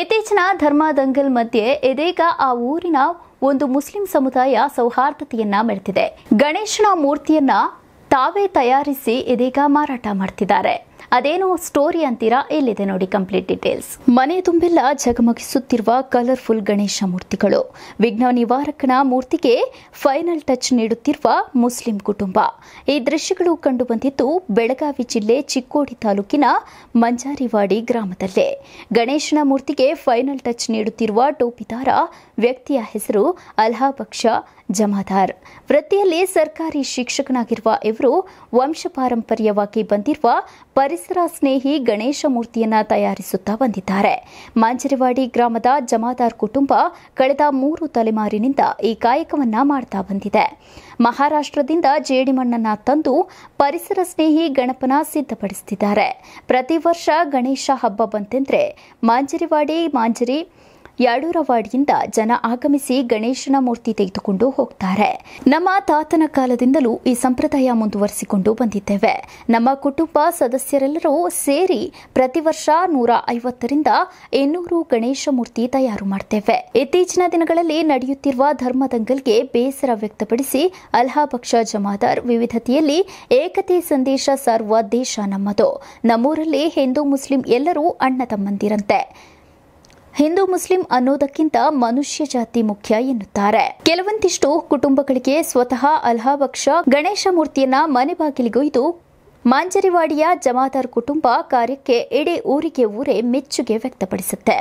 ಇತ್ತೀಚಿನ ಧರ್ಮ ದಂಗಲ್ ಮಧ್ಯೆ ಇದೀಗ ಆ ಊರಿನ ಒಂದು ಮುಸ್ಲಿಂ ಸಮುದಾಯ ಸೌಹಾರ್ದತೆಯನ್ನ ಮೆರೆತಿದೆ ಗಣೇಶನ ಮೂರ್ತಿಯನ್ನ ತಾವೇ ತಯಾರಿಸಿ ಇದೀಗ ಮಾರಾಟ ಮಾಡ್ತಿದ್ದಾರೆ ಅದೇನೋ ಸ್ಟೋರಿ ಅಂತೀರಾ ಇಲ್ಲಿದೆ ನೋಡಿ ಕಂಪ್ಲೀಟ್ ಡೀಟೇಲ್ಸ್ ಮನೆ ತುಂಬೆಲ್ಲ ಜಗಮಗಿಸುತ್ತಿರುವ ಕಲರ್ಫುಲ್ ಗಣೇಶ ಮೂರ್ತಿಗಳು ವಿಘ್ನ ನಿವಾರಕನ ಮೂರ್ತಿಗೆ ಫೈನಲ್ ಟಚ್ ನೀಡುತ್ತಿರುವ ಮುಸ್ಲಿಂ ಕುಟುಂಬ ಈ ದೃಶ್ಯಗಳು ಕಂಡುಬಂದಿದ್ದು ಬೆಳಗಾವಿ ಜಿಲ್ಲೆ ಚಿಕ್ಕೋಡಿ ತಾಲೂಕಿನ ಮಂಜಾರಿವಾಡಿ ಗ್ರಾಮದಲ್ಲೇ ಗಣೇಶನ ಮೂರ್ತಿಗೆ ಫೈನಲ್ ಟಚ್ ನೀಡುತ್ತಿರುವ ಟೋಪಿದಾರ ವ್ಯಕ್ತಿಯ ಹೆಸರು ಅಲ್ಹಾಬಕ್ಷ ಜಮಾದಾರ್ ವೃತ್ತಿಯಲ್ಲಿ ಸರ್ಕಾರಿ ಶಿಕ್ಷಕನಾಗಿರುವ ಇವರು ವಂಶಪಾರಂಪರ್ಯವಾಗಿ ಬಂದಿರುವ ಪರಿ ಪರಿಸರ ಸ್ನೇಹಿ ಗಣೇಶ ಮೂರ್ತಿಯನ್ನ ತಯಾರಿಸುತ್ತಾ ಬಂದಿದ್ದಾರೆ ಮಾಂಜರಿವಾಡಿ ಗ್ರಾಮದ ಜಮಾದಾರ್ ಕುಟುಂಬ ಕಳೆದ ಮೂರು ತಲೆಮಾರಿನಿಂದ ಈ ಕಾಯಕವನ್ನ ಮಾಡ್ತಾ ಬಂದಿದೆ ಮಹಾರಾಷ್ಟ್ರದಿಂದ ಜೇಡಿಮಣ್ಣನ್ನ ತಂದು ಪರಿಸರ ಸ್ನೇಹಿ ಗಣಪನ ಸಿದ್ಧಪಡಿಸುತ್ತಿದ್ದಾರೆ ಪ್ರತಿ ವರ್ಷ ಗಣೇಶ ಹಬ್ಬ ಬಂತೆಂದ್ರೆ ಮಾಂಜರಿವಾಡಿ ಮಾಂಜರಿ ಯಾಡೂರ ಜನ ಆಗಮಿಸಿ ಗಣೇಶನ ಮೂರ್ತಿ ತೆಗೆದುಕೊಂಡು ಹೋಗ್ತಾರೆ ನಮ್ಮ ತಾತನ ಕಾಲದಿಂದಲೂ ಈ ಸಂಪ್ರದಾಯ ಮುಂದುವರಿಸಿಕೊಂಡು ಬಂದಿದ್ದೇವೆ ನಮ್ಮ ಕುಟುಂಬ ಸದಸ್ಯರೆಲ್ಲರೂ ಸೇರಿ ಪ್ರತಿ ವರ್ಷ ನೂರ ಐವತ್ತರಿಂದ ಇನ್ನೂರು ಗಣೇಶ ಮೂರ್ತಿ ತಯಾರು ಮಾಡ್ತೇವೆ ಇತ್ತೀಚಿನ ದಿನಗಳಲ್ಲಿ ನಡೆಯುತ್ತಿರುವ ಧರ್ಮದಂಗಲ್ಗೆ ಬೇಸರ ವ್ಯಕ್ತಪಡಿಸಿ ಅಲ್ಹಾಬಕ್ಷ ಜಮಾದಾರ್ ವಿವಿಧತೆಯಲ್ಲಿ ಏಕತೆ ಸಂದೇಶ ಸಾರುವ ದೇಶ ನಮ್ಮದು ನಮ್ಮೂರಲ್ಲಿ ಹಿಂದೂ ಮುಸ್ಲಿಂ ಎಲ್ಲರೂ ಅಣ್ಣ ತಮ್ಮಂದಿರಂತೆ ಹಿಂದೂ ಮುಸ್ಲಿಂ ಅನ್ನೋದಕ್ಕಿಂತ ಮನುಷ್ಯ ಜಾತಿ ಮುಖ್ಯ ಎನ್ನುತ್ತಾರೆ ಕೆಲವೊಂದಿಷ್ಟು ಕುಟುಂಬಗಳಿಗೆ ಸ್ವತಃ ಅಲ್ಹಾಬಕ್ಷ ಗಣೇಶ ಮೂರ್ತಿಯನ್ನ ಮನೆ ಬಾಗಿಲಿಗೊಯ್ದು ಮಾಂಜರಿವಾಡಿಯ ಜಮಾದಾರ್ ಕುಟುಂಬ ಕಾರ್ಯಕ್ಕೆ ಇಡೀ ಊರಿಗೆ ಊರೇ ಮೆಚ್ಚುಗೆ ವ್ಯಕ್ತಪಡಿಸುತ್ತೆ